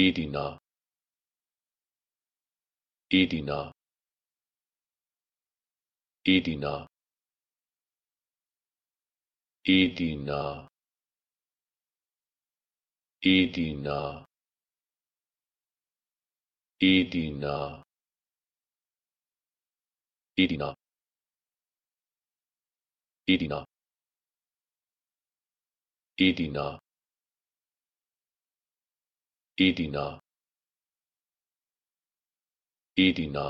Edina Edina Edina Edina Edina Edina Edina Edina Edina edina